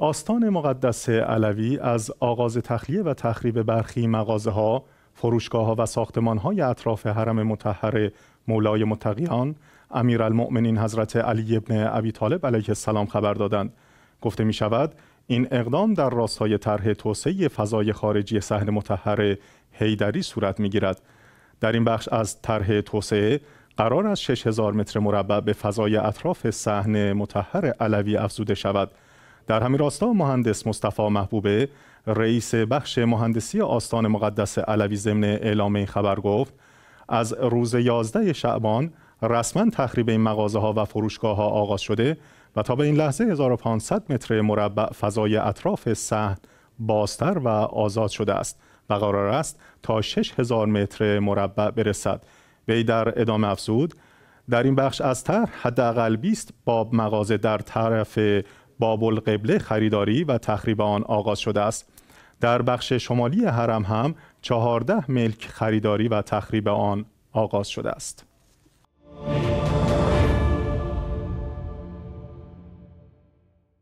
آستان مقدس علوی از آغاز تخلیه و تخریب برخی مغازه ها، فروشگاه ها و ساختمان های اطراف حرم متحر مولای متقیان امیرالمؤمنین حضرت علی ابن ابی طالب علیه السلام خبر دادند گفته می شود این اقدام در راستای طرح توسعه فضای خارجی صحن متحر هیدری صورت می در این بخش از طرح توسعه قرار از 6000 متر مربع به فضای اطراف صحن متحر علوی افزوده شود در همین راستا مهندس مصطفی محبوبه رئیس بخش مهندسی آستان مقدس علوی ضمن اعلام این خبر گفت از روز 11 شعبان رسما تخریب این مغازه ها و فروشگاه ها آغاز شده و تا به این لحظه 1500 متر مربع فضای اطراف صحن بازتر و آزاد شده است و قرار است تا 6000 متر مربع برسد وی در ادامه افزود در این بخش از طرح حداقل 20 باب مغازه در طرف بابل قبله خریداری و تخریب آن آغاز شده است در بخش شمالی حرم هم 14 ملک خریداری و تخریب آن آغاز شده است